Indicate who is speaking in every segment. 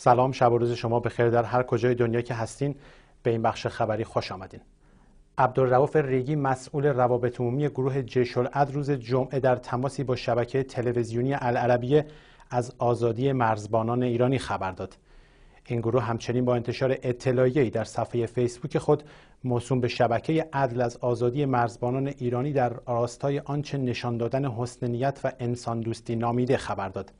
Speaker 1: سلام شب و روز شما بخیر در هر کجای دنیا که هستین به این بخش خبری خوش آمدین عبدالرواف ریگی مسئول روابط عمومی گروه جشرعد روز جمعه در تماسی با شبکه تلویزیونی العربیه از آزادی مرزبانان ایرانی خبر داد این گروه همچنین با انتشار اطلاعیه‌ای در صفحه فیسبوک خود موسوم به شبکه عدل از آزادی مرزبانان ایرانی در راستای آنچه نشان دادن حسن نیت و انسان دوستی نامیده خبر داد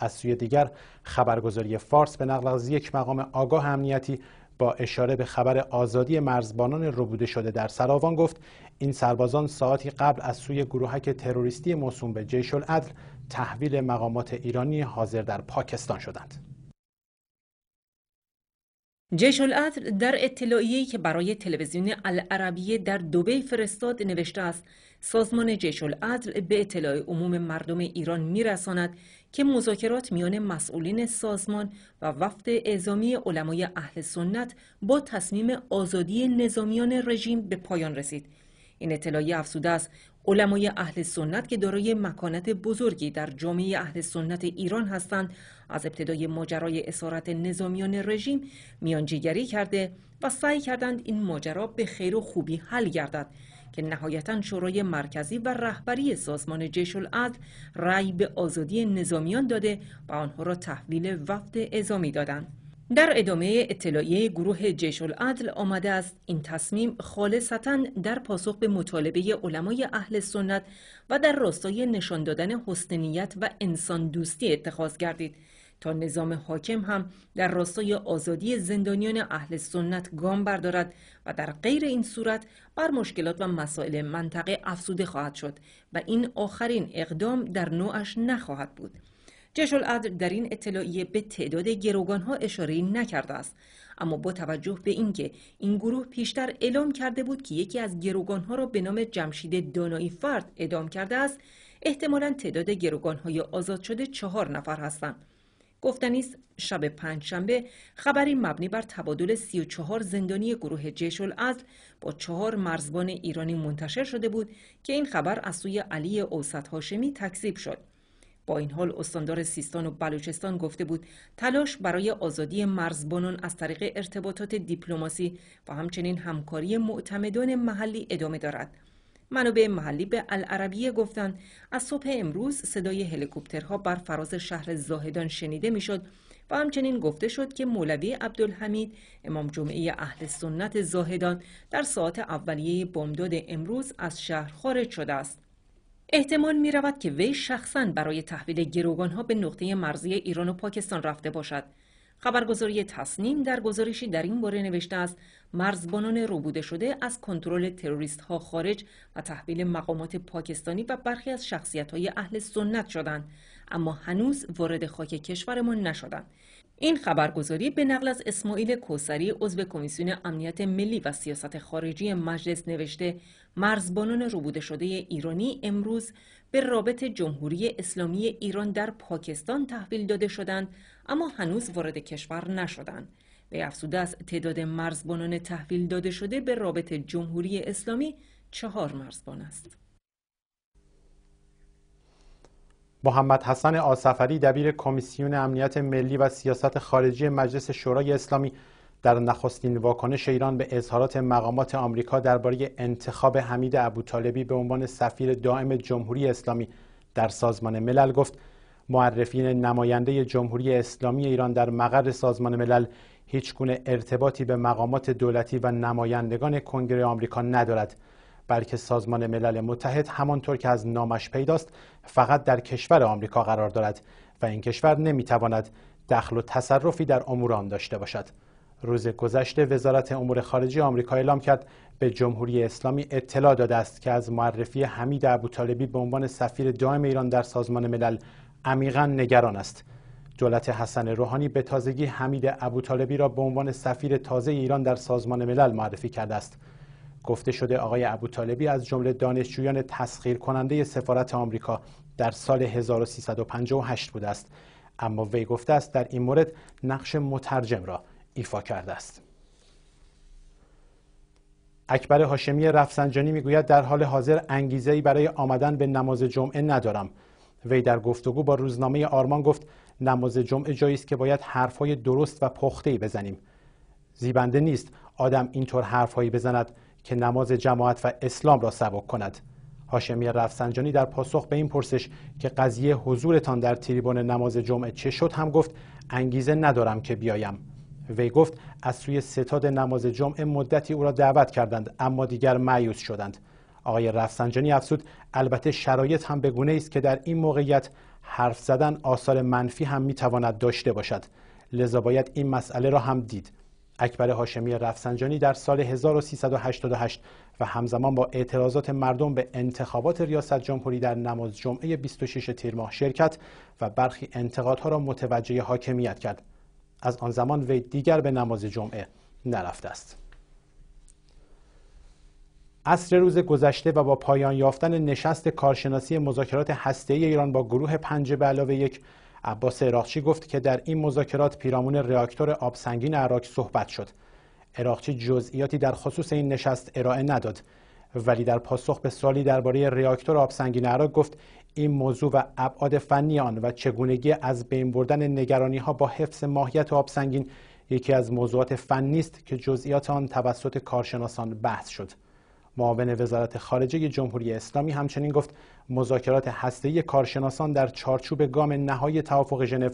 Speaker 1: از سوی دیگر خبرگزاری فارس به نقل از یک مقام آگاه امنیتی با اشاره به خبر آزادی مرزبانان ربوده شده در سراوان گفت این سربازان ساعتی قبل از سوی گروهک تروریستی موسوم به جیش العدل تحویل مقامات ایرانی حاضر در پاکستان شدند
Speaker 2: جیش العدل در اطلاعیه‌ای که برای تلویزیون العربیه در دوبه فرستاد نوشته است سازمان جیش العدل به اطلاع عموم مردم ایران میرساند که مذاکرات میان مسئولین سازمان و وفد اعزامی علمای اهل سنت با تصمیم آزادی نظامیان رژیم به پایان رسید این اطلاعیه افزوده است علمای اهل سنت که دارای مکانت بزرگی در جامعه اهل سنت ایران هستند از ابتدای ماجرای اسارت نظامیان رژیم میانجیگری کرده و سعی کردند این ماجرا به خیر و خوبی حل گردد که نهایتا شورای مرکزی و رهبری سازمان جیش العدل رأی به آزادی نظامیان داده و آنها را تحویل وفد اعزامی دادند در ادامه اطلاعیه گروه جیش العدل آمده است این تصمیم خالصتا در پاسخ به مطالبه علمای اهل سنت و در راستای نشان دادن حسنیت و انسان دوستی اتخاذ گردید تا نظام حاکم هم در راستای آزادی زندانیان اهل سنت گام بردارد و در غیر این صورت بر مشکلات و مسائل منطقه افسوده خواهد شد و این آخرین اقدام در نوعش نخواهد بود جشل العدل در این اطلاعیه به تعداد گروگان ها اشاره نکرده است اما با توجه به اینکه این گروه پیشتر اعلام کرده بود که یکی از گروگان ها را به نام جمشید دانایی فرد ادام کرده است احتمالا تعداد گروگان های آزاد شده چهار نفر هستند گفته است شب پنجشنبه خبری مبنی بر تبادل 34 زندانی گروه جیش العدل با چهار مرزبان ایرانی منتشر شده بود که این خبر از سوی علی اوسط هاشمی تکذیب شد با این حال استاندار سیستان و بلوچستان گفته بود تلاش برای آزادی مرزبانان از طریق ارتباطات دیپلماسی و همچنین همکاری معتمدان محلی ادامه دارد. منابع محلی به العربیه گفتند از صبح امروز صدای هلیکوپترها بر فراز شهر زاهدان شنیده میشد و همچنین گفته شد که مولوی عبدالحمید امام جمعه اهل سنت زاهدان در ساعت اولیه بامداد امروز از شهر خارج شده است. احتمال می رود که وی شخصا برای تحویل ها به نقطه مرزی ایران و پاکستان رفته باشد. خبرگزاری تصنیم در گزارشی در این باره نوشته است مرزبانان روبوده شده از کنترل تروریست ها خارج و تحویل مقامات پاکستانی و برخی از شخصیت های اهل سنت شدند اما هنوز وارد خاک کشورمان نشدند این خبرگزاری به نقل از اسماعیل کوسری عضو کمیسیون امنیت ملی و سیاست خارجی مجلس نوشته مرزبانان ربوده شده ایرانی امروز به رابط جمهوری اسلامی ایران در پاکستان تحویل داده شدند اما هنوز وارد کشور نشدند. به افزوده از تعداد مرزبانان تحویل داده شده به رابط جمهوری اسلامی چهار مرزبان است.
Speaker 1: محمد حسن آسفری دبیر کمیسیون امنیت ملی و سیاست خارجی مجلس شورای اسلامی در نخستین واکنش ایران به اظهارات مقامات آمریکا درباره انتخاب حمید ابوطالبی به عنوان سفیر دائم جمهوری اسلامی در سازمان ملل گفت معرفین نماینده جمهوری اسلامی ایران در مقر سازمان ملل هیچ گونه ارتباطی به مقامات دولتی و نمایندگان کنگره آمریکا ندارد بلکه سازمان ملل متحد همانطور که از نامش پیداست فقط در کشور آمریکا قرار دارد و این کشور نمیتواند دخل و تصرفی در امور آن داشته باشد روز گذشته وزارت امور خارجه آمریکا اعلام کرد به جمهوری اسلامی اطلاع داده است که از معرفی حمید ابوطالبی به عنوان سفیر دائم ایران در سازمان ملل عمیقا نگران است دولت حسن روحانی به تازگی حمید ابوطالبی را به عنوان سفیر تازه ایران در سازمان ملل معرفی کرده است گفته شده آقای ابوطالبی از جمله دانشجویان تسخیر کننده سفارت آمریکا در سال 1358 بوده است اما وی گفته است در این مورد نقش مترجم را ایفا کرده است اکبر هاشمی رفسنجانی میگوید در حال حاضر انگیزه ای برای آمدن به نماز جمعه ندارم وی در گفتگو با روزنامه آرمان گفت نماز جمعه جایی است که باید حرفهای درست و پخته بزنیم زیبنده نیست آدم اینطور هایی بزند که نماز جماعت و اسلام را سبک کند هاشمی رفسنجانی در پاسخ به این پرسش که قضیه حضورتان در تریبون نماز جمعه چه شد هم گفت انگیزه ندارم که بیایم وی گفت از سوی ستاد نماز جمعه مدتی او را دعوت کردند اما دیگر معیوس شدند آقای رفسنجانی افزود البته شرایط هم به گونه است که در این موقعیت حرف زدن آثار منفی هم میتواند داشته باشد لذا باید این مسئله را هم دید اکبر هاشمی رفسنجانی در سال 1388 و همزمان با اعتراضات مردم به انتخابات ریاست جمهوری در نماز جمعه 26 تیر ماه شرکت و برخی انتقادها را متوجه حاکمیت کرد از آن زمان وی دیگر به نماز جمعه نرفته است عصر روز گذشته و با پایان یافتن نشست کارشناسی مذاکرات هسته‌ای ایران با گروه پنج به علاوه یک عباس عراقچی گفت که در این مذاکرات پیرامون راکتور آبسنگین عراق صحبت شد عراقچی جزئیاتی در خصوص این نشست ارائه نداد ولی در پاسخ به سالی درباره آب آبسنگین عراق گفت این موضوع و ابعاد فنی آن و چگونگی از بین بردن نگرانی ها با حفظ ماهیت آب سنگین یکی از موضوعات فنی است که جزئیات آن توسط کارشناسان بحث شد معاون وزارت خارجه جمهوری اسلامی همچنین گفت مذاکرات هسته‌ای کارشناسان در چارچوب گام نهایی توافق ژنو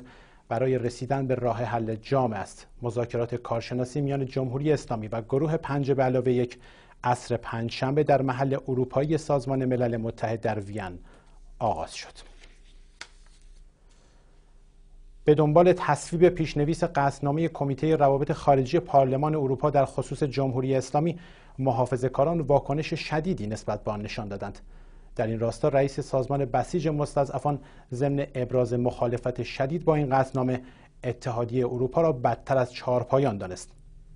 Speaker 1: برای رسیدن به راه حل جامع است مذاکرات کارشناسی میان جمهوری اسلامی و گروه پنج به علاوه یک عصر پنجشنبه در محل اروپایی سازمان ملل متحد در وین آغاز شد به دنبال تصویب پیشنویس قصدنامه کمیته روابط خارجی پارلمان اروپا در خصوص جمهوری اسلامی محافظه کاران واکنش شدیدی نسبت به آن نشان دادند در این راستا رئیس سازمان بسیج مستضعفان ضمن ابراز مخالفت شدید با این قصنامه اتحادیه اروپا را بدتر از چهارپایان دانست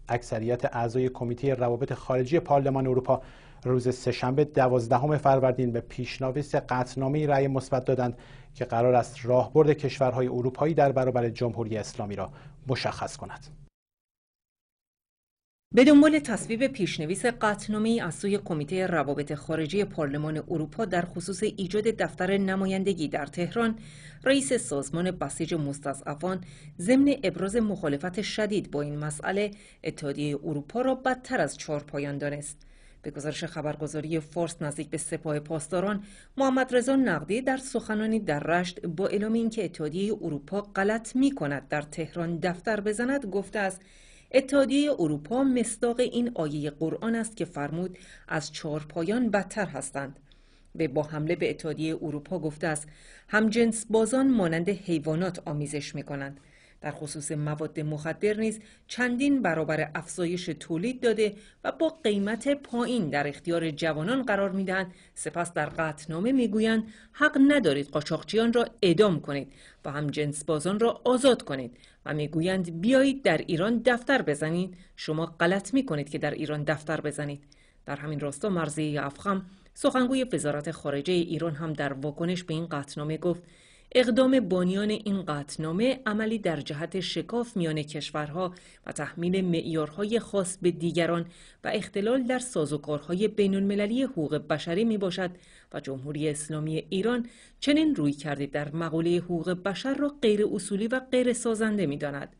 Speaker 1: اکثریت اعضای کمیته روابط خارجی پارلمان اروپا روز سهشنبه دوازدهم فروردین به پیشنویس قطعنامه رأی مثبت دادند که قرار است راهبرد کشورهای اروپایی در برابر جمهوری اسلامی را مشخص کند.
Speaker 2: به دنبال تصویب پیشنویس قطعنامه از سوی کمیته روابط خارجی پارلمان اروپا در خصوص ایجاد دفتر نمایندگی در تهران رئیس سازمان بسیج مستضعفان ضمن ابراز مخالفت شدید با این مسئله اتحادیه اروپا را بدتر از چهار پایان دانست به گزارش خبرگزاری فارس نزدیک به سپاه پاسداران محمد رضا نقدی در سخنانی در رشت با اعلام اینکه اتحادیه اروپا غلط می کند در تهران دفتر بزند گفته است اتحادیه اروپا مصداق این آیه قرآن است که فرمود از پایان بدتر هستند به با حمله به اتحادیه اروپا گفته است همجنس بازان مانند حیوانات آمیزش می کنند در خصوص مواد مخدر نیز چندین برابر افزایش تولید داده و با قیمت پایین در اختیار جوانان قرار میدهند سپس در قطنامه میگویند حق ندارید قاچاقچیان را ادام کنید و هم جنس بازان را آزاد کنید و میگویند بیایید در ایران دفتر بزنید شما غلط میکنید که در ایران دفتر بزنید در همین راستا مرزی افخم سخنگوی وزارت خارجه ایران هم در واکنش به این قطنامه گفت اقدام بانیان این قطنامه عملی در جهت شکاف میان کشورها و تحمیل معیارهای خاص به دیگران و اختلال در سازوکارهای بین المللی حقوق بشری می باشد و جمهوری اسلامی ایران چنین روی کرده در مقوله حقوق بشر را غیر اصولی و غیر سازنده می داند.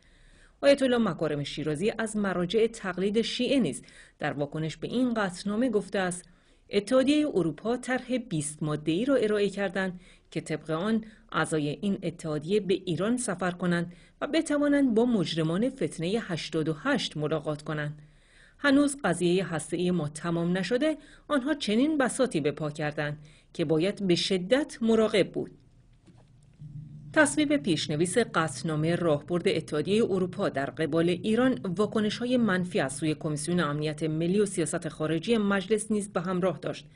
Speaker 2: آیت الله مکارم شیرازی از مراجع تقلید شیعه نیز در واکنش به این قطنامه گفته است اتحادیه اروپا طرح 20 ماده‌ای را ارائه کردند که طبق آن اعضای این اتحادیه به ایران سفر کنند و بتوانند با مجرمان فتنه 88 ملاقات کنند. هنوز قضیه ای ما تمام نشده، آنها چنین بساتی به پا کردند که باید به شدت مراقب بود. تصویب پیشنویس قطنامه راهبرد اتحادیه اروپا در قبال ایران واکنش های منفی از سوی کمیسیون امنیت ملی و سیاست خارجی مجلس نیز به همراه داشت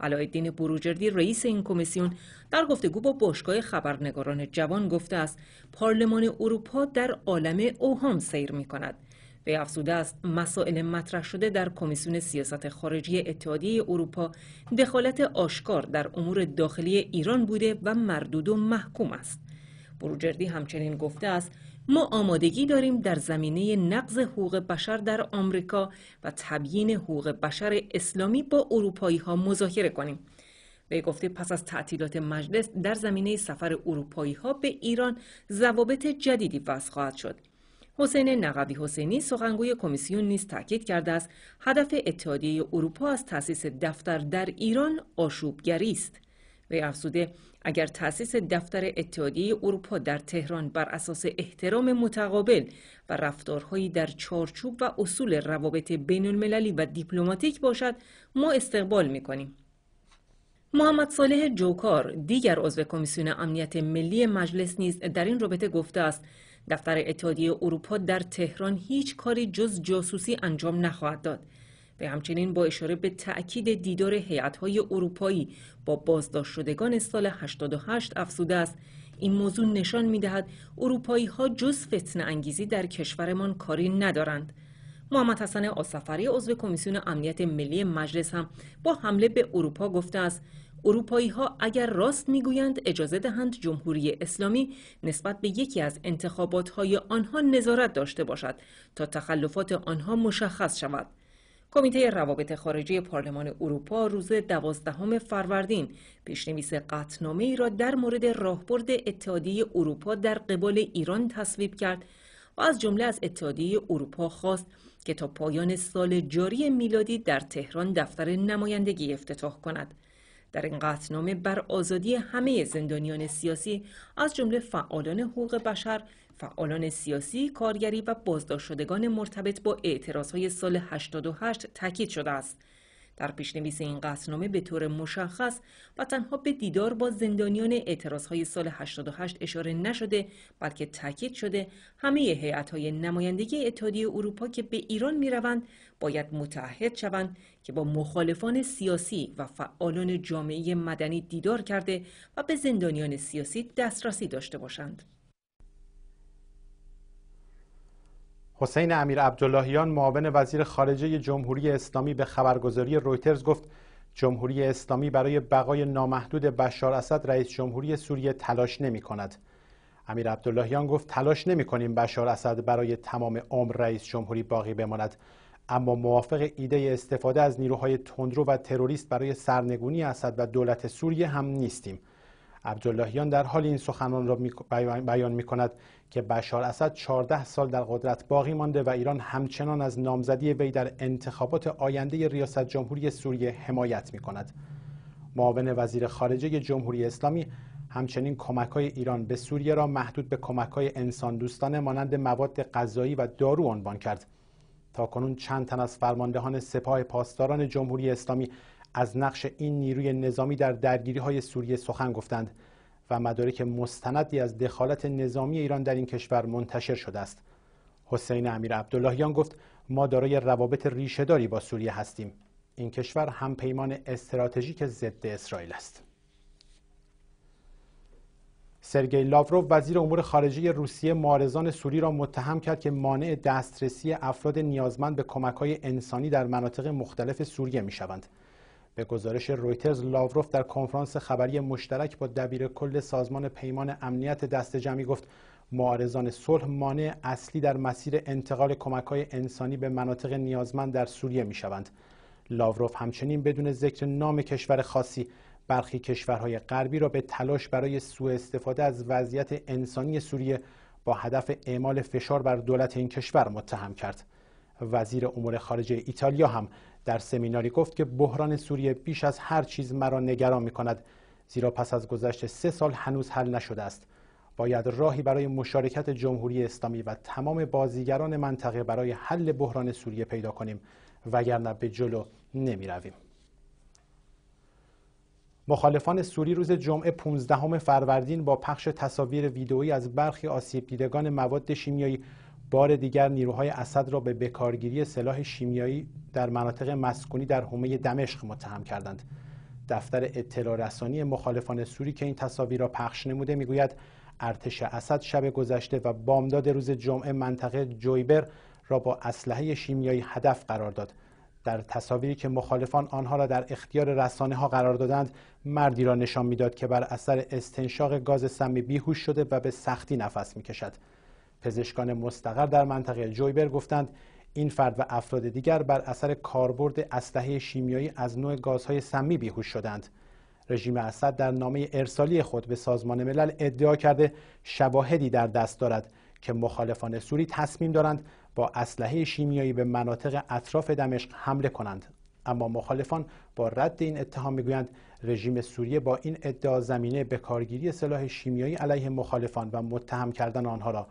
Speaker 2: علایالدین بروجردی رئیس این کمیسیون در گفتگو با باشگاه خبرنگاران جوان گفته است پارلمان اروپا در عالم اوهام سیر می کند به افزوده است مسائل مطرح شده در کمیسیون سیاست خارجی اتحادیه اروپا دخالت آشکار در امور داخلی ایران بوده و مردود و محکوم است بروجردی همچنین گفته است ما آمادگی داریم در زمینه نقض حقوق بشر در آمریکا و تبیین حقوق بشر اسلامی با اروپایی ها مذاکره کنیم. وی گفته پس از تعطیلات مجلس در زمینه سفر اروپایی ها به ایران ضوابط جدیدی وضع خواهد شد. حسین نقوی حسینی سخنگوی کمیسیون نیز تاکید کرده است هدف اتحادیه اروپا از تاسیس دفتر در ایران آشوبگری است. وی افزوده اگر تأسیس دفتر اتحادیه اروپا در تهران بر اساس احترام متقابل و رفتارهایی در چارچوب و اصول روابط بین المللی و دیپلماتیک باشد ما استقبال میکنیم. محمد صالح جوکار دیگر عضو کمیسیون امنیت ملی مجلس نیز در این رابطه گفته است دفتر اتحادیه اروپا در تهران هیچ کاری جز جاسوسی انجام نخواهد داد به همچنین با اشاره به تأکید دیدار های اروپایی با بازداشت شدگان سال 88 افزوده است این موضوع نشان میدهد اروپایی ها جز فتن انگیزی در کشورمان کاری ندارند. محمد حسن آسفری عضو کمیسیون امنیت ملی مجلس هم با حمله به اروپا گفته است اروپایی ها اگر راست میگویند اجازه دهند جمهوری اسلامی نسبت به یکی از انتخابات های آنها نظارت داشته باشد تا تخلفات آنها مشخص شود. کمیته روابط خارجی پارلمان اروپا روز دوازدهم فروردین پیشنویس قطنامه ای را در مورد راهبرد اتحادیه اروپا در قبال ایران تصویب کرد و از جمله از اتحادیه اروپا خواست که تا پایان سال جاری میلادی در تهران دفتر نمایندگی افتتاح کند. در این قطعنامه بر آزادی همه زندانیان سیاسی از جمله فعالان حقوق بشر فعالان سیاسی، کارگری و شدگان مرتبط با های سال 88 تاکید شده است. در پیشنویس این قصنامه به طور مشخص و تنها به دیدار با زندانیان های سال 88 اشاره نشده بلکه تاکید شده همه هیئت‌های نمایندگی اتحادیه اروپا که به ایران میروند باید متحد شوند که با مخالفان سیاسی و فعالان جامعه مدنی دیدار کرده و به زندانیان سیاسی دسترسی داشته باشند.
Speaker 1: حسین امیر عبداللهیان معاون وزیر خارجه جمهوری اسلامی به خبرگزاری رویترز گفت جمهوری اسلامی برای بقای نامحدود بشار اسد رئیس جمهوری سوریه تلاش نمی کند. امیر عبداللهیان گفت تلاش نمی کنیم بشار اسد برای تمام عمر رئیس جمهوری باقی بماند اما موافق ایده استفاده از نیروهای تندرو و تروریست برای سرنگونی اسد و دولت سوریه هم نیستیم عبداللهیان در حال این سخنان را بیان می کند که بشار اسد 14 سال در قدرت باقی مانده و ایران همچنان از نامزدی وی در انتخابات آینده ریاست جمهوری سوریه حمایت می کند. معاون وزیر خارجه جمهوری اسلامی همچنین کمک های ایران به سوریه را محدود به کمک های انسان دوستانه مانند مواد غذایی و دارو عنوان کرد. تا کنون چند تن از فرماندهان سپاه پاسداران جمهوری اسلامی از نقش این نیروی نظامی در درگیری های سوریه سخن گفتند و مدارک مستندی از دخالت نظامی ایران در این کشور منتشر شده است حسین امیر عبداللهیان گفت ما دارای روابط ریشهداری با سوریه هستیم این کشور هم پیمان استراتژیک ضد اسرائیل است سرگئی لاوروف وزیر امور خارجه روسیه معارضان سوری را متهم کرد که مانع دسترسی افراد نیازمند به کمک‌های انسانی در مناطق مختلف سوریه می‌شوند. به گزارش رویترز لاوروف در کنفرانس خبری مشترک با دبیر کل سازمان پیمان امنیت دست جمعی گفت معارضان صلح مانع اصلی در مسیر انتقال های انسانی به مناطق نیازمند در سوریه شوند. لاوروف همچنین بدون ذکر نام کشور خاصی برخی کشورهای غربی را به تلاش برای سوء استفاده از وضعیت انسانی سوریه با هدف اعمال فشار بر دولت این کشور متهم کرد. وزیر امور خارجه ایتالیا هم در سمیناری گفت که بحران سوریه بیش از هر چیز مرا نگران می کند زیرا پس از گذشت سه سال هنوز حل نشده است باید راهی برای مشارکت جمهوری اسلامی و تمام بازیگران منطقه برای حل بحران سوریه پیدا کنیم وگرنه به جلو نمی رویم. مخالفان سوری روز جمعه 15 فروردین با پخش تصاویر ویدئویی از برخی آسیب دیدگان مواد شیمیایی بار دیگر نیروهای اسد را به بکارگیری سلاح شیمیایی در مناطق مسکونی در حومه دمشق متهم کردند دفتر اطلاع رسانی مخالفان سوری که این تصاویر را پخش نموده میگوید ارتش اسد شب گذشته و بامداد روز جمعه منطقه جویبر را با اسلحه شیمیایی هدف قرار داد در تصاویری که مخالفان آنها را در اختیار رسانه ها قرار دادند مردی را نشان میداد که بر اثر استنشاق گاز سمی بیهوش شده و به سختی نفس میکشد پزشکان مستقر در منطقه جویبر گفتند این فرد و افراد دیگر بر اثر کاربرد اسلحه شیمیایی از نوع گازهای سمی بیهوش شدند رژیم اسد در نامه ارسالی خود به سازمان ملل ادعا کرده شواهدی در دست دارد که مخالفان سوری تصمیم دارند با اسلحه شیمیایی به مناطق اطراف دمشق حمله کنند اما مخالفان با رد این اتهام میگویند رژیم سوریه با این ادعا زمینه به کارگیری سلاح شیمیایی علیه مخالفان و متهم کردن آنها را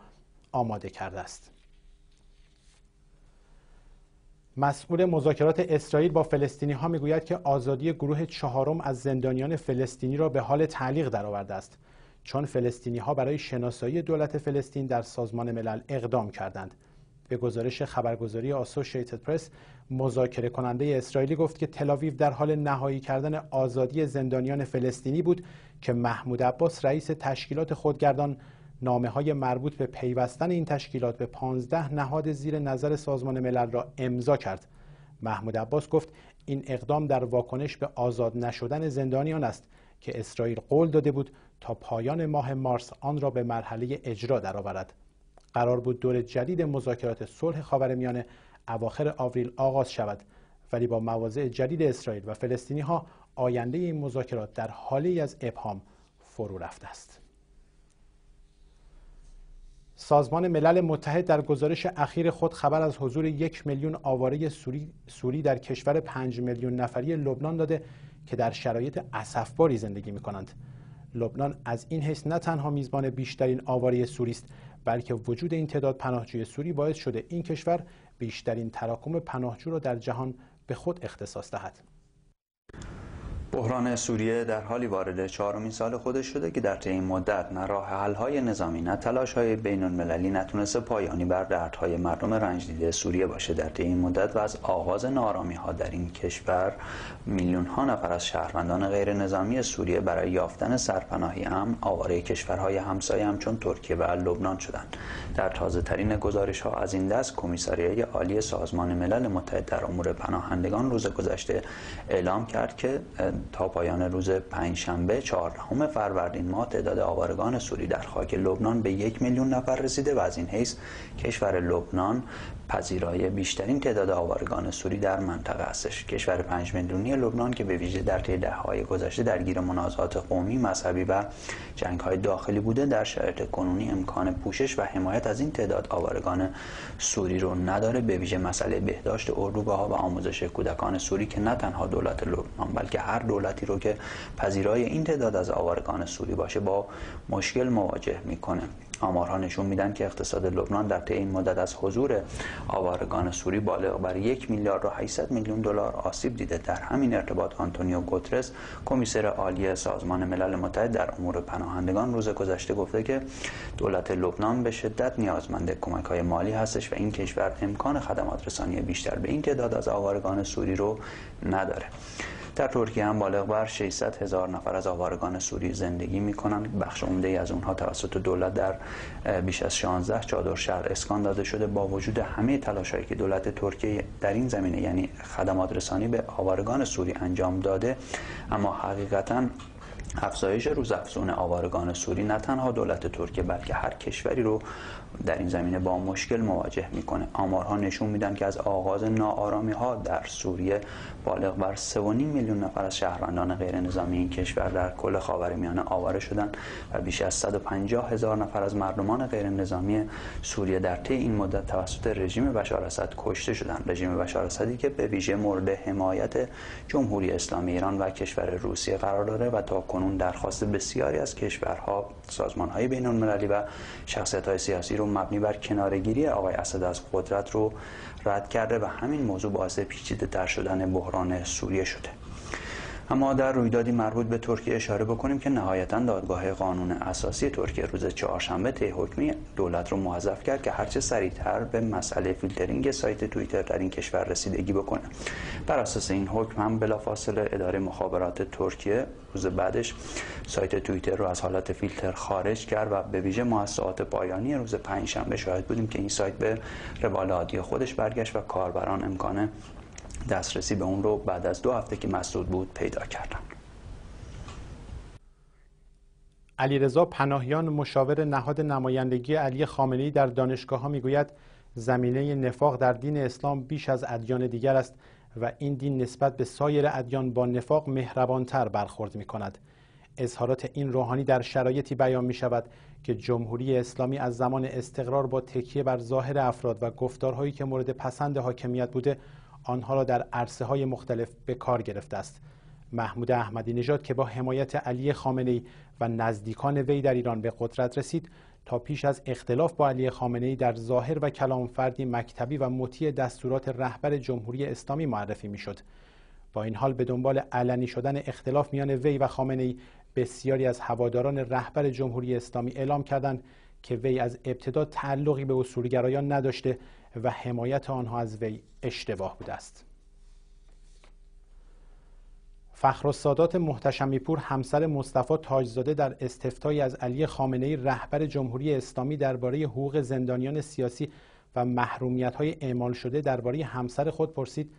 Speaker 1: آماده کرده است مسئول مذاکرات اسرائیل با فلسطینی ها میگوید که آزادی گروه چهارم از زندانیان فلسطینی را به حال تعلیق درآورده است چون فلسطینی ها برای شناسایی دولت فلسطین در سازمان ملل اقدام کردند به گزارش خبرگزاری آسوشیتد پرس مذاکره کننده اسرائیلی گفت که تلاویو در حال نهایی کردن آزادی زندانیان فلسطینی بود که محمود عباس رئیس تشکیلات خودگردان نامه های مربوط به پیوستن این تشکیلات به 15 نهاد زیر نظر سازمان ملل را امضا کرد محمود عباس گفت این اقدام در واکنش به آزاد نشدن زندانیان است که اسرائیل قول داده بود تا پایان ماه مارس آن را به مرحله اجرا درآورد قرار بود دور جدید مذاکرات صلح خاورمیانه اواخر آوریل آغاز شود ولی با مواضع جدید اسرائیل و فلسطینی ها آینده این مذاکرات در حالی از ابهام فرو رفته است سازمان ملل متحد در گزارش اخیر خود خبر از حضور یک میلیون آواره سوری،, سوری در کشور پنج میلیون نفری لبنان داده که در شرایط اسفباری زندگی می کنند. لبنان از این حیث نه تنها میزبان بیشترین آواره سوری است بلکه وجود این تعداد پناهجوی سوری باعث شده این کشور بیشترین تراکم پناهجو را در جهان به خود اختصاص دهد.
Speaker 3: بحران سوریه در حالی وارد چهارمین سال خودش شده که در طی این مدت نه راه حل‌های نظامی نه تلاش‌های بین‌المللی نتونسته پایانی بر دردهای مردم رنج دیده سوریه باشه در طی این مدت و از آغاز ها در این کشور ها نفر از شهروندان غیر نظامی سوریه برای یافتن سرپناهی امن آواره کشورهای همسایه همچون ترکیه و لبنان شدند در تازه‌ترین گزارش‌ها از این دست کمیساریای عالی سازمان ملل متحد در امور پناهندگان روز گذشته اعلام کرد که تا پایان روز پنجشنبه چهاردهم فروردین ماه تعداد آوارگان سوری در خاک لبنان به یک میلیون نفر رسیده و از این حیث کشور لبنان پذیرای بیشترین تعداد آوارگان سوری در منطقه هستش کشور پنج میلیونی لبنان که به ویژه در طی دههای گذشته درگیر منازعات قومی مذهبی و جنگهای داخلی بوده در شرایط کنونی امکان پوشش و حمایت از این تعداد آوارگان سوری رو نداره به ویژه مسئله بهداشت ها و آموزش کودکان سوری که نه تنها دولت لبنان بلکه هر دولتی رو که پذیرای این تعداد از آوارگان سوری باشه با مشکل مواجه میکنه آمارها نشون میدن که اقتصاد لبنان در طی این مدت از حضور آوارگان سوری بالغ بر یک میلیارد و 800 میلیون دلار آسیب دیده در همین ارتباط آنتونیو گوترس کمیسر عالی سازمان ملل متحد در امور پناهندگان روز گذشته گفته که دولت لبنان به شدت نیازمند کمک های مالی هستش و این کشور امکان خدمات رسانی بیشتر به این تعداد از آوارگان سوری رو نداره در ترکیه هم بالغ بر 600 هزار نفر از آوارگان سوری زندگی می کنند بخش عمده از اونها توسط دولت در بیش از 16 چادر شهر اسکان داده شده با وجود همه هایی که دولت ترکیه در این زمینه یعنی خدمات رسانی به آوارگان سوری انجام داده اما حقیقتا افزایش روزافزون آوارگان سوری نه تنها دولت ترکیه بلکه هر کشوری رو در این زمینه با مشکل مواجه میکنه آمارها نشون میدن که از آغاز ناآرامی ها در سوریه بالغ بر 3.5 میلیون نفر از شهروندان غیر نظامی این کشور در کل خاورمیانه آواره شدند و بیش از 150 هزار نفر از مردمان غیر نظامی سوریه در طی این مدت توسط رژیم بشار اسد کشته شدند رژیم بشار اسدی که به ویژه مورد حمایت جمهوری اسلامی ایران و کشور روسیه قرار داره و تا کنون درخواست بسیاری از کشورها سازمان های بین المللی و شخصیت های سیاسی رو مبنی بر کنارگیری آقای اسد از قدرت رو رد کرده و همین موضوع باعث پیچیده در شدن بحران سوریه شده اما در رویدادی مربوط به ترکیه اشاره بکنیم که نهایتا دادگاه قانون اساسی ترکیه روز چهارشنبه طی حکمی دولت رو موظف کرد که هرچه سریعتر به مسئله فیلترینگ سایت توییتر در این کشور رسیدگی بکنه بر اساس این حکم هم بلافاصله اداره مخابرات ترکیه روز بعدش سایت توییتر رو از حالت فیلتر خارج کرد و به ویژه ساعت پایانی روز پنجشنبه شاهد بودیم که این سایت به روال عادی خودش برگشت و کاربران امکان دسترسی به اون رو بعد از دو هفته که مسدود بود
Speaker 1: پیدا کردن علیرضا پناهیان مشاور نهاد نمایندگی علی خامنه‌ای در دانشگاه ها گوید زمینه نفاق در دین اسلام بیش از ادیان دیگر است و این دین نسبت به سایر ادیان با نفاق مهربانتر برخورد می کند. اظهارات این روحانی در شرایطی بیان می شود که جمهوری اسلامی از زمان استقرار با تکیه بر ظاهر افراد و گفتارهایی که مورد پسند حاکمیت بوده آنها را در عرصه های مختلف به کار گرفته است محمود احمدی نژاد که با حمایت علی خامنه‌ای و نزدیکان وی در ایران به قدرت رسید تا پیش از اختلاف با علی خامنه‌ای در ظاهر و کلام فردی مکتبی و مطیع دستورات رهبر جمهوری اسلامی معرفی میشد با این حال به دنبال علنی شدن اختلاف میان وی و خامنه‌ای، بسیاری از هواداران رهبر جمهوری اسلامی اعلام کردند که وی از ابتدا تعلقی به اصولگرایان نداشته و حمایت آنها از وی اشتباه بوده است فخر سادات محتشمی پور همسر مصطفی تاجزاده در استفتای از علی ای رهبر جمهوری اسلامی درباره حقوق زندانیان سیاسی و محرومیت های اعمال شده درباره همسر خود پرسید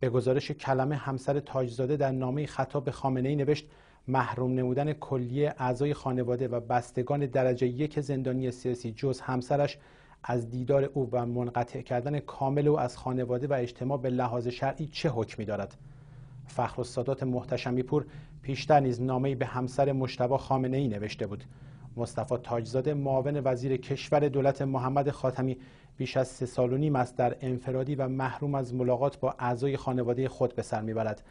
Speaker 1: به گزارش کلمه همسر تاجزاده در نامه خطاب به ای نوشت محروم نمودن کلیه اعضای خانواده و بستگان درجه یک زندانی سیاسی جز همسرش از دیدار او و منقطع کردن کامل او از خانواده و اجتماع به لحاظ شرعی چه حکمی دارد فخر السادات محتشمی پور پیشتر نیز نامه‌ای به همسر مشتبه خامنه ای نوشته بود مصطفی تاجزاده معاون وزیر کشور دولت محمد خاتمی بیش از سه سال و نیم است در انفرادی و محروم از ملاقات با اعضای خانواده خود به سر میبرد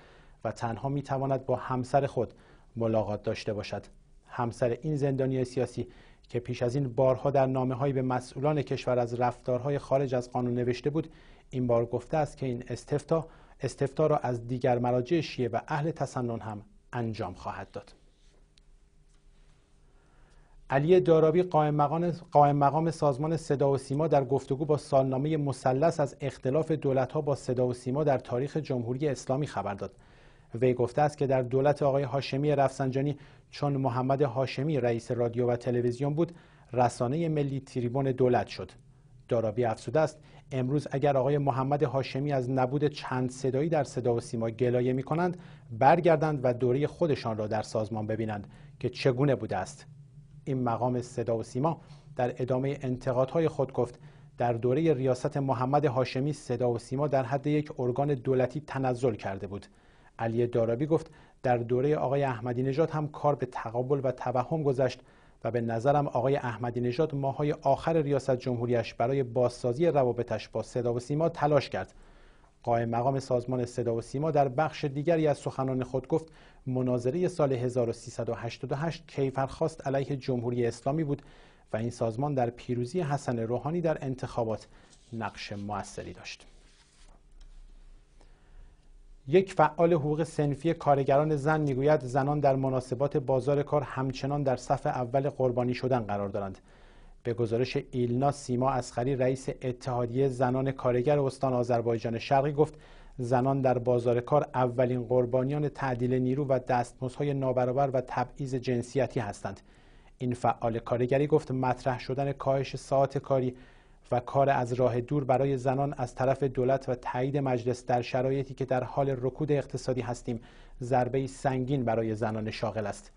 Speaker 1: و تنها میتواند با همسر خود ملاقات داشته باشد همسر این زندانی سیاسی که پیش از این بارها در نامه های به مسئولان کشور از رفتارهای خارج از قانون نوشته بود این بار گفته است که این استفتا استفتا را از دیگر مراجع شیعه و اهل تسنن هم انجام خواهد داد علی دارابی قائم مقام, سازمان صدا و سیما در گفتگو با سالنامه مثلث از اختلاف دولتها با صدا و سیما در تاریخ جمهوری اسلامی خبر داد وی گفته است که در دولت آقای هاشمی رفسنجانی چون محمد هاشمی رئیس رادیو و تلویزیون بود رسانه ملی تریبون دولت شد دارابی افسوده است امروز اگر آقای محمد هاشمی از نبود چند صدایی در صدا و سیما گلایه می کنند برگردند و دوره خودشان را در سازمان ببینند که چگونه بوده است این مقام صدا و سیما در ادامه انتقادهای خود گفت در دوره ریاست محمد هاشمی صدا و سیما در حد یک ارگان دولتی تنزل کرده بود علی دارابی گفت در دوره آقای احمدی نژاد هم کار به تقابل و توهم گذشت و به نظرم آقای احمدی نژاد ماهای آخر ریاست جمهوریش برای بازسازی روابطش با صدا و سیما تلاش کرد قائم مقام سازمان صدا و سیما در بخش دیگری از سخنان خود گفت مناظره سال 1388 کیفرخواست علیه جمهوری اسلامی بود و این سازمان در پیروزی حسن روحانی در انتخابات نقش موثری داشت یک فعال حقوق سنفی کارگران زن میگوید زنان در مناسبات بازار کار همچنان در صف اول قربانی شدن قرار دارند به گزارش ایلنا سیما اسخری رئیس اتحادیه زنان کارگر استان آذربایجان شرقی گفت زنان در بازار کار اولین قربانیان تعدیل نیرو و دستمزدهای نابرابر و تبعیض جنسیتی هستند این فعال کارگری گفت مطرح شدن کاهش ساعت کاری و کار از راه دور برای زنان از طرف دولت و تایید مجلس در شرایطی که در حال رکود اقتصادی هستیم ضربه سنگین برای زنان شاغل است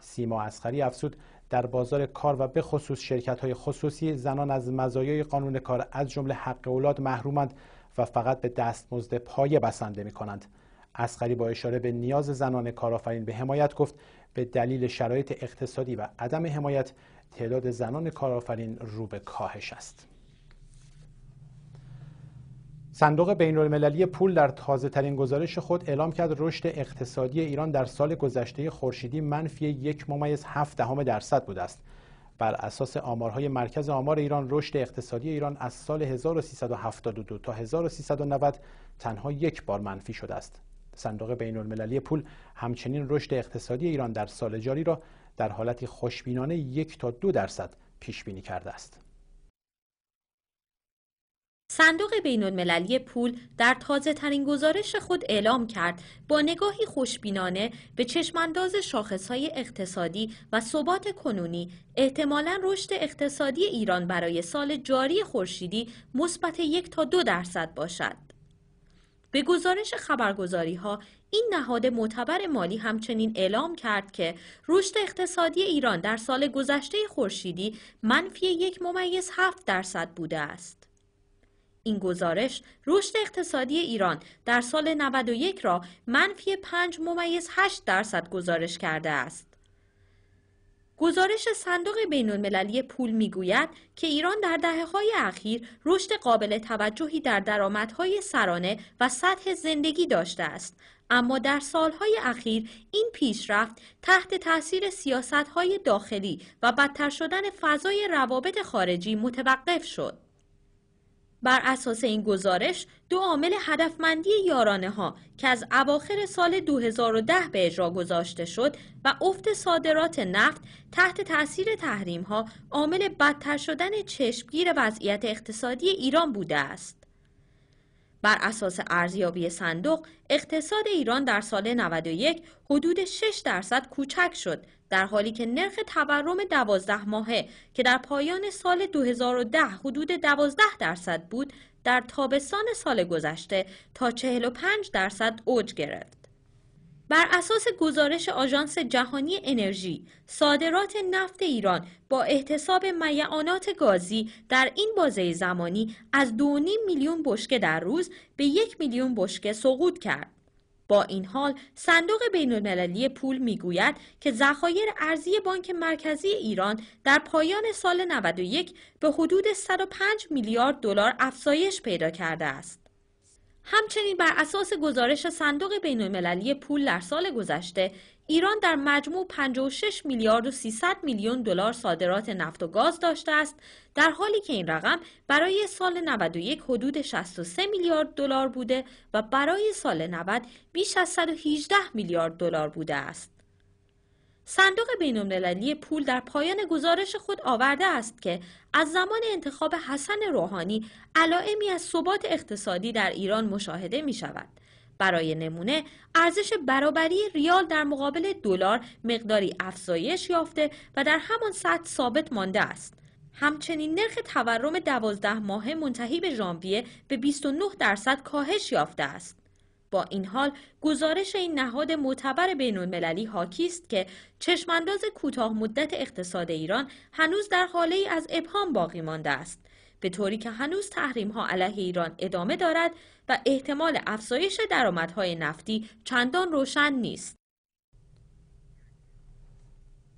Speaker 1: سیما اسخری افسود در بازار کار و به خصوص شرکت های خصوصی زنان از مزایای قانون کار از جمله حق اولاد محرومند و فقط به دستمزد پایه بسنده می کنند. اسخری با اشاره به نیاز زنان کارآفرین به حمایت گفت به دلیل شرایط اقتصادی و عدم حمایت تعداد زنان کارآفرین رو به کاهش است. صندوق بین المللی پول در تازه ترین گزارش خود اعلام کرد رشد اقتصادی ایران در سال گذشته خورشیدی منفی یک ممیز هفت دهم درصد بود است. بر اساس آمارهای مرکز آمار ایران رشد اقتصادی ایران از سال 1372 تا 1390 تنها یک بار منفی شده است. صندوق بین المللی پول همچنین رشد اقتصادی ایران در سال جاری را در حالتی خوشبینانه یک تا دو درصد پیش بینی کرده است.
Speaker 4: صندوق بین المللی پول در تازه ترین گزارش خود اعلام کرد با نگاهی خوشبینانه به چشمانداز شاخصهای اقتصادی و ثبات کنونی احتمالا رشد اقتصادی ایران برای سال جاری خورشیدی مثبت یک تا دو درصد باشد. به گزارش خبرگزاری ها این نهاد معتبر مالی همچنین اعلام کرد که رشد اقتصادی ایران در سال گذشته خورشیدی منفی یک ممیز هفت درصد بوده است. این گزارش رشد اقتصادی ایران در سال 91 را منفی 5 ممیز 8 درصد گزارش کرده است. گزارش صندوق بین المللی پول می گوید که ایران در دهه های اخیر رشد قابل توجهی در درآمدهای سرانه و سطح زندگی داشته است اما در سالهای اخیر این پیشرفت تحت تاثیر سیاستهای داخلی و بدتر شدن فضای روابط خارجی متوقف شد بر اساس این گزارش دو عامل هدفمندی یارانه ها که از اواخر سال 2010 به اجرا گذاشته شد و افت صادرات نفت تحت تاثیر تحریم ها عامل بدتر شدن چشمگیر وضعیت اقتصادی ایران بوده است. بر اساس ارزیابی صندوق اقتصاد ایران در سال 91 حدود 6 درصد کوچک شد در حالی که نرخ تورم دوازده ماهه که در پایان سال 2010 حدود دوازده درصد بود در تابستان سال گذشته تا 45 درصد اوج گرفت. بر اساس گزارش آژانس جهانی انرژی، صادرات نفت ایران با احتساب میعانات گازی در این بازه زمانی از 2.5 میلیون بشکه در روز به یک میلیون بشکه سقوط کرد. با این حال صندوق بین المللی پول میگوید که ذخایر ارزی بانک مرکزی ایران در پایان سال 91 به حدود 105 میلیارد دلار افزایش پیدا کرده است. همچنین بر اساس گزارش صندوق بین المللی پول در سال گذشته ایران در مجموع 56 میلیارد و 300 میلیون دلار صادرات نفت و گاز داشته است در حالی که این رقم برای سال 91 حدود 63 میلیارد دلار بوده و برای سال 90 بیش از 118 میلیارد دلار بوده است صندوق بینالمللی پول در پایان گزارش خود آورده است که از زمان انتخاب حسن روحانی علائمی از ثبات اقتصادی در ایران مشاهده می شود. برای نمونه ارزش برابری ریال در مقابل دلار مقداری افزایش یافته و در همان سطح ثابت مانده است. همچنین نرخ تورم دوازده ماهه منتهی به ژانویه به 29 درصد کاهش یافته است. با این حال گزارش این نهاد معتبر بین المللی حاکی است که چشمانداز کوتاه مدت اقتصاد ایران هنوز در حاله ای از ابهام باقی مانده است به طوری که هنوز تحریم ها علیه ایران ادامه دارد و احتمال افزایش درآمدهای نفتی چندان روشن نیست.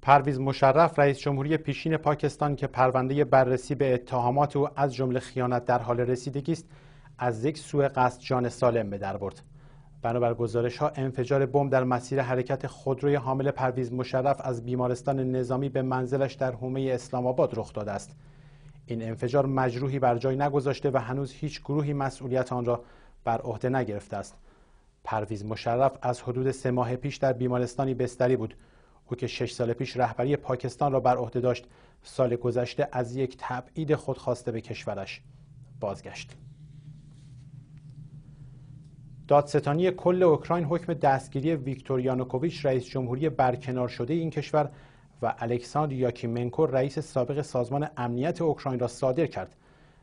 Speaker 1: پرویز مشرف رئیس جمهوری پیشین پاکستان که پرونده بررسی به اتهامات او از جمله خیانت در حال رسیدگی است از یک سوء قصد جان سالم به در برد بنابر گزارش ها انفجار بمب در مسیر حرکت خودروی حامل پرویز مشرف از بیمارستان نظامی به منزلش در حومه اسلام آباد رخ داده است این انفجار مجروحی بر جای نگذاشته و هنوز هیچ گروهی مسئولیت آن را بر عهده نگرفته است پرویز مشرف از حدود سه ماه پیش در بیمارستانی بستری بود او که شش سال پیش رهبری پاکستان را بر عهده داشت سال گذشته از یک تبعید خودخواسته به کشورش بازگشت دادستانی کل اوکراین حکم دستگیری ویکتور یانوکوویچ رئیس جمهوری برکنار شده این کشور و الکساندر یاکیمنکو رئیس سابق سازمان امنیت اوکراین را صادر کرد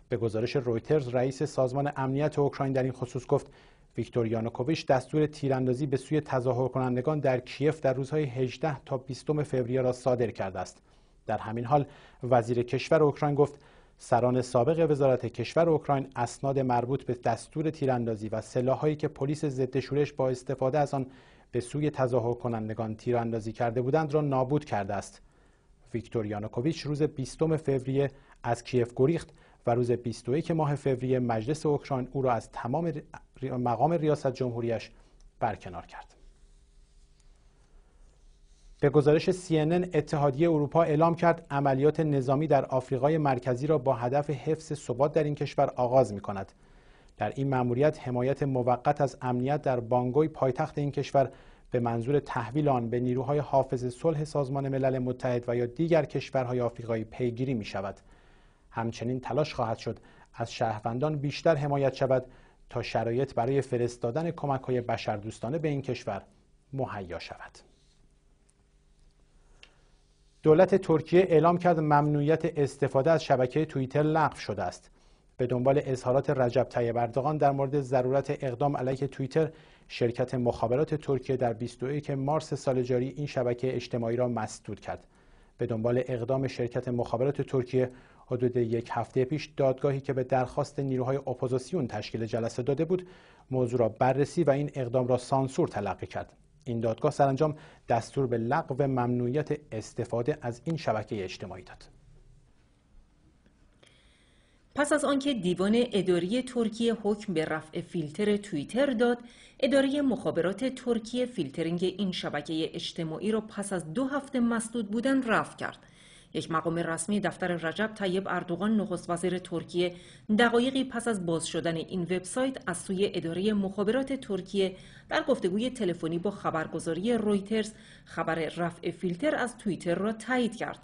Speaker 1: به گزارش رویترز رئیس سازمان امنیت اوکراین در این خصوص گفت ویکتور یانوکوویچ دستور تیراندازی به سوی تظاهرکنندگان کنندگان در کیف در روزهای 18 تا 20 فوریه را صادر کرده است در همین حال وزیر کشور اوکراین گفت سران سابق وزارت کشور اوکراین اسناد مربوط به دستور تیراندازی و سلاحهایی که پلیس ضد شورش با استفاده از آن به سوی تظاهر کنندگان تیراندازی کرده بودند را نابود کرده است. ویکتور یانوکوویچ روز 20 فوریه از کیف گریخت و روز 21 ماه فوریه مجلس اوکراین او را از تمام مقام ریاست جمهوریش برکنار کرد. به گزارش CNN اتحادیه اروپا اعلام کرد عملیات نظامی در آفریقای مرکزی را با هدف حفظ ثبات در این کشور آغاز می کند. در این مأموریت حمایت موقت از امنیت در بانگوی پایتخت این کشور به منظور تحویل آن به نیروهای حافظ صلح سازمان ملل متحد و یا دیگر کشورهای آفریقایی پیگیری می شود. همچنین تلاش خواهد شد از شهروندان بیشتر حمایت شود تا شرایط برای فرستادن کمک های بشردوستانه به این کشور مهیا شود. دولت ترکیه اعلام کرد ممنوعیت استفاده از شبکه توییتر لغو شده است به دنبال اظهارات رجب طیب اردوغان در مورد ضرورت اقدام علیه توییتر شرکت مخابرات ترکیه در 21 مارس سال جاری این شبکه اجتماعی را مسدود کرد به دنبال اقدام شرکت مخابرات ترکیه حدود یک هفته پیش دادگاهی که به درخواست نیروهای اپوزیسیون تشکیل جلسه داده بود موضوع را بررسی و این اقدام را سانسور تلقی کرد این دادگاه سرانجام دستور به لغو ممنوعیت استفاده از این شبکه اجتماعی داد
Speaker 2: پس از آنکه دیوان اداری ترکیه حکم به رفع فیلتر توییتر داد، اداره مخابرات ترکیه فیلترینگ این شبکه اجتماعی را پس از دو هفته مسدود بودن رفع کرد. یک مقام رسمی دفتر رجب طیب اردوغان نخست وزیر ترکیه دقایقی پس از باز شدن این وبسایت از سوی اداره مخابرات ترکیه در گفتگوی تلفنی با خبرگزاری رویترز خبر رفع فیلتر از توییتر را تایید کرد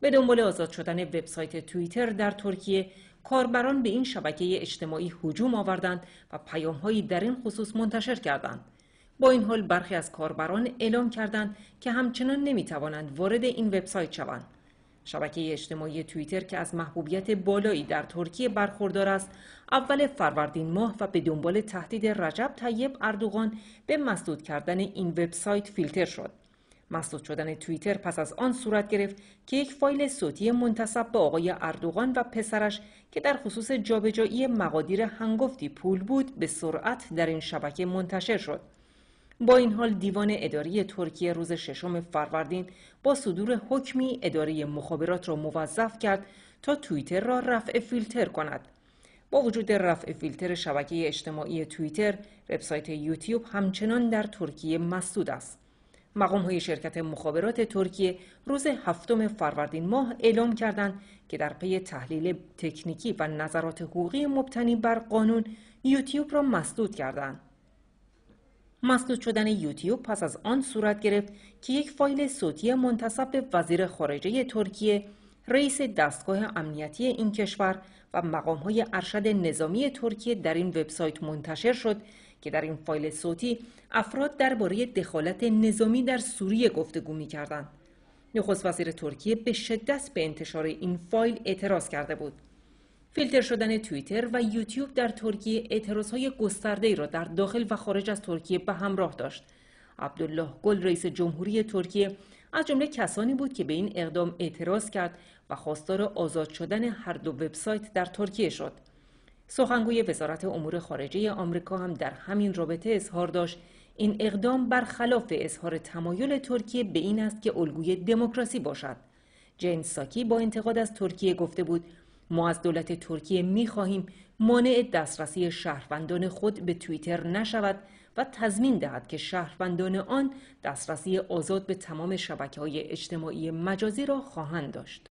Speaker 2: به دنبال آزاد شدن وبسایت توییتر در ترکیه کاربران به این شبکه اجتماعی هجوم آوردند و پیامهایی در این خصوص منتشر کردند با این حال برخی از کاربران اعلام کردند که همچنان نمیتوانند وارد این وبسایت شوند شبکه اجتماعی توییتر که از محبوبیت بالایی در ترکیه برخوردار است اول فروردین ماه و به دنبال تهدید رجب طیب اردوغان به مسدود کردن این وبسایت فیلتر شد مسدود شدن توییتر پس از آن صورت گرفت که یک فایل صوتی منتصب به آقای اردوغان و پسرش که در خصوص جابجایی مقادیر هنگفتی پول بود به سرعت در این شبکه منتشر شد با این حال دیوان اداری ترکیه روز ششم فروردین با صدور حکمی اداره مخابرات را موظف کرد تا توییتر را رفع فیلتر کند با وجود رفع فیلتر شبکه اجتماعی توییتر وبسایت یوتیوب همچنان در ترکیه مسدود است مقام های شرکت مخابرات ترکیه روز هفتم فروردین ماه اعلام کردند که در پی تحلیل تکنیکی و نظرات حقوقی مبتنی بر قانون یوتیوب را مسدود کردند مسدود شدن یوتیوب پس از آن صورت گرفت که یک فایل صوتی منتصب به وزیر خارجه ترکیه رئیس دستگاه امنیتی این کشور و های ارشد نظامی ترکیه در این وبسایت منتشر شد که در این فایل صوتی افراد درباره دخالت نظامی در سوریه گفتگو کردند. نخست وزیر ترکیه به شدت به انتشار این فایل اعتراض کرده بود. فیلتر شدن توییتر و یوتیوب در ترکیه اعتراضهای ای را در داخل و خارج از ترکیه به همراه داشت عبدالله گل رئیس جمهوری ترکیه از جمله کسانی بود که به این اقدام اعتراض کرد و خواستار آزاد شدن هر دو وبسایت در ترکیه شد سخنگوی وزارت امور خارجه آمریکا هم در همین رابطه اظهار داشت این اقدام برخلاف اظهار تمایل ترکیه به این است که الگوی دموکراسی باشد جین ساکی با انتقاد از ترکیه گفته بود ما از دولت ترکیه می خواهیم مانع دسترسی شهروندان خود به توییتر نشود و تضمین دهد که شهروندان آن دسترسی آزاد به تمام شبکه های اجتماعی مجازی را خواهند داشت.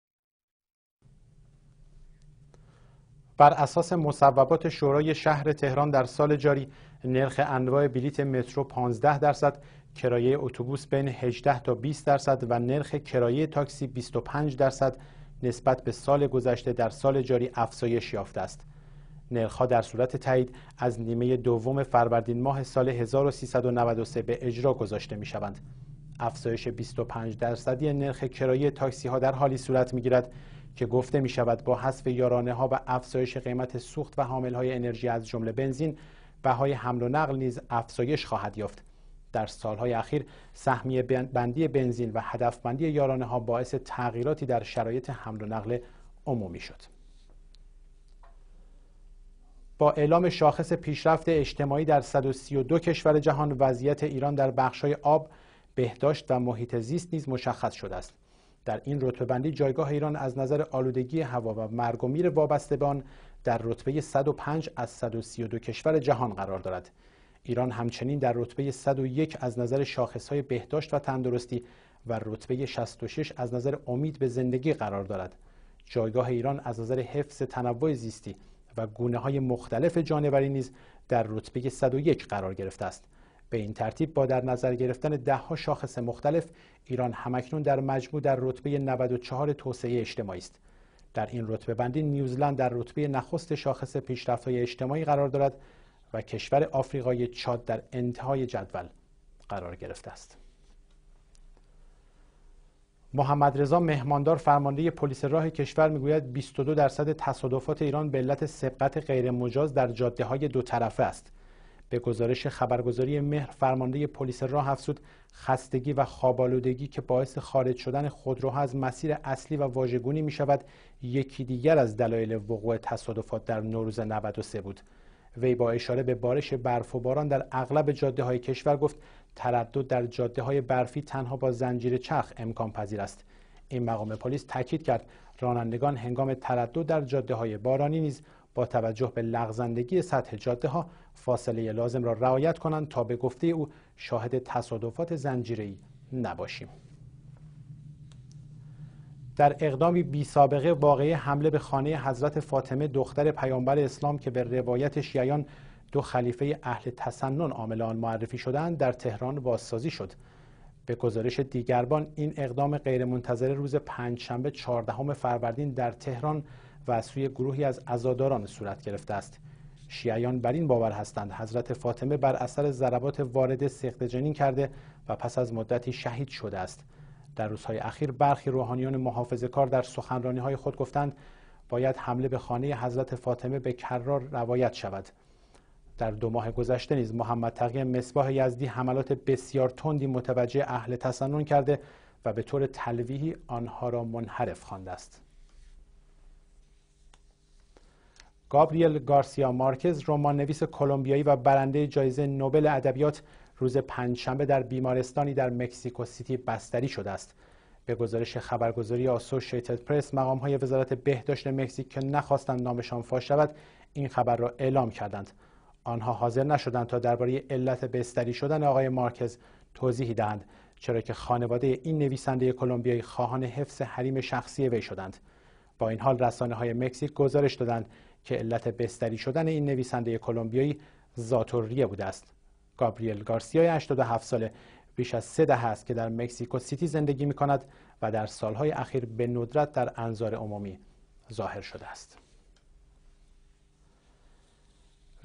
Speaker 1: بر اساس مصوبات شورای شهر تهران در سال جاری نرخ انواع بلیت مترو 15 درصد، کرایه اتوبوس بین 18 تا 20 درصد و نرخ کرایه تاکسی 25 درصد نسبت به سال گذشته در سال جاری افزایش یافته است نرخها در صورت تایید از نیمه دوم فروردین ماه سال 1393 به اجرا گذاشته می شوند. افزایش 25 درصدی نرخ کرایه تاکسی ها در حالی صورت می گیرد که گفته می شود با حذف یارانه ها و افزایش قیمت سوخت و حامل های انرژی از جمله بنزین بهای حمل و نقل نیز افزایش خواهد یافت. در سالهای اخیر سهمی بندی بنزین و هدفبندی یارانه ها باعث تغییراتی در شرایط حمل و نقل عمومی شد. با اعلام شاخص پیشرفت اجتماعی در 132 کشور جهان وضعیت ایران در بخشای آب، بهداشت و محیط زیست نیز مشخص شده است. در این بندی، جایگاه ایران از نظر آلودگی هوا و مرگ و میر وابسته به آن در رتبه 105 از 132 کشور جهان قرار دارد. ایران همچنین در رتبه 101 از نظر های بهداشت و تندرستی و رتبه 66 از نظر امید به زندگی قرار دارد. جایگاه ایران از نظر حفظ تنوع زیستی و گونه های مختلف جانوری نیز در رتبه 101 قرار گرفته است. به این ترتیب با در نظر گرفتن دهها شاخص مختلف ایران همکنون در مجموع در رتبه 94 توسعه اجتماعی است. در این رتبه بندی نیوزلند در رتبه نخست شاخص پیشرفت‌های اجتماعی قرار دارد و کشور آفریقای چاد در انتهای جدول قرار گرفته است محمد رضا مهماندار فرمانده پلیس راه کشور میگوید 22 درصد تصادفات ایران به علت سبقت غیرمجاز در جاده های دو طرفه است به گزارش خبرگزاری مهر فرمانده پلیس راه افزود خستگی و خوابالودگی که باعث خارج شدن خودروها از مسیر اصلی و واژگونی می شود یکی دیگر از دلایل وقوع تصادفات در نوروز 93 بود وی با اشاره به بارش برف و باران در اغلب جاده های کشور گفت تردد در جاده های برفی تنها با زنجیر چرخ امکان پذیر است این مقام پلیس تاکید کرد رانندگان هنگام تردد در جاده های بارانی نیز با توجه به لغزندگی سطح جاده ها فاصله لازم را رعایت کنند تا به گفته او شاهد تصادفات زنجیری نباشیم در اقدامی بی سابقه واقعی حمله به خانه حضرت فاطمه دختر پیامبر اسلام که به روایت شیعیان دو خلیفه اهل تسنن عامل معرفی شدند در تهران بازسازی شد به گزارش دیگربان این اقدام غیرمنتظره روز پنجشنبه 14 فروردین در تهران و سوی گروهی از عزاداران صورت گرفته است شیعیان بر این باور هستند حضرت فاطمه بر اثر ضربات وارد سقط جنین کرده و پس از مدتی شهید شده است در روزهای اخیر برخی روحانیان محافظه کار در سخنرانی های خود گفتند باید حمله به خانه حضرت فاطمه به کرار روایت شود در دو ماه گذشته نیز محمد تقی مصباح یزدی حملات بسیار تندی متوجه اهل تسنن کرده و به طور تلویحی آنها را منحرف خوانده است گابریل گارسیا مارکز رمان نویس کلمبیایی و برنده جایزه نوبل ادبیات روز پنجشنبه در بیمارستانی در مکسیکو سیتی بستری شده است به گزارش خبرگزاری آسوشیتد پرس مقام های وزارت بهداشت مکزیک که نخواستند نامشان فاش شود این خبر را اعلام کردند آنها حاضر نشدند تا درباره علت بستری شدن آقای مارکز توضیحی دهند چرا که خانواده این نویسنده کلمبیایی خواهان حفظ حریم شخصی وی شدند با این حال رسانه های مکزیک گزارش دادند که علت بستری شدن این نویسنده کلمبیایی زاتوریه بوده است گابریل گارسیا 87 ساله بیش از سه دهه است که در مکزیکو سیتی زندگی می کند و در سالهای اخیر به ندرت در انظار عمومی ظاهر شده است.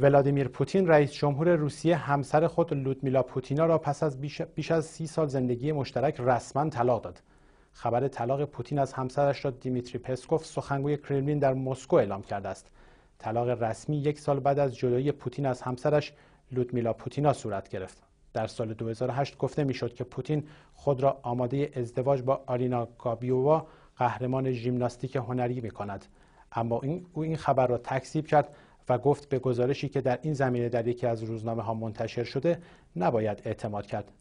Speaker 1: ولادیمیر پوتین رئیس جمهور روسیه همسر خود لودمیلا پوتینا را پس از بیش از سی سال زندگی مشترک رسما طلاق داد. خبر طلاق پوتین از همسرش را دیمیتری پسکوف سخنگوی کرملین در مسکو اعلام کرده است. طلاق رسمی یک سال بعد از جدایی پوتین از همسرش لودمیلا پوتینا صورت گرفت. در سال 2008 گفته میشد که پوتین خود را آماده ازدواج با آرینا گابیووا قهرمان ژیمناستیک هنری می کند. اما این او این خبر را تکذیب کرد و گفت به گزارشی که در این زمینه در یکی از روزنامه ها منتشر شده نباید اعتماد کرد.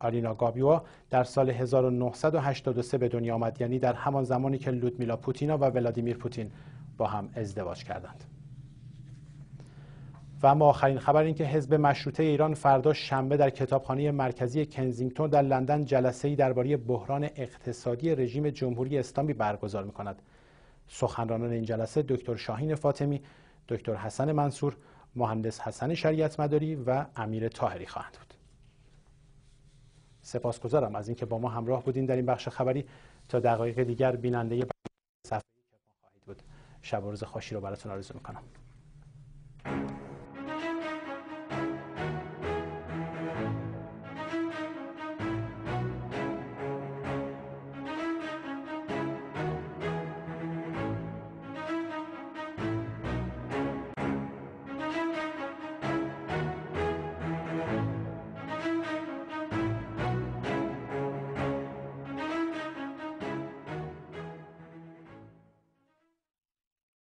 Speaker 1: آرینا گابیوا در سال 1983 به دنیا آمد یعنی در همان زمانی که لودمیلا پوتینا و ولادیمیر پوتین با هم ازدواج کردند. و ما آخرین خبر این که حزب مشروطه ایران فردا شنبه در کتابخانه مرکزی کنزینگتون در لندن جلسه ای درباره بحران اقتصادی رژیم جمهوری اسلامی برگزار می کند. سخنرانان این جلسه دکتر شاهین فاطمی، دکتر حسن منصور، مهندس حسن شریعت مداری و امیر تاهری خواهند بود. سپاسگزارم از اینکه با ما همراه بودین در این بخش خبری تا دقایق دیگر بیننده صفحه خواهید بود. شب روز خوشی رو براتون آرزو میکنم.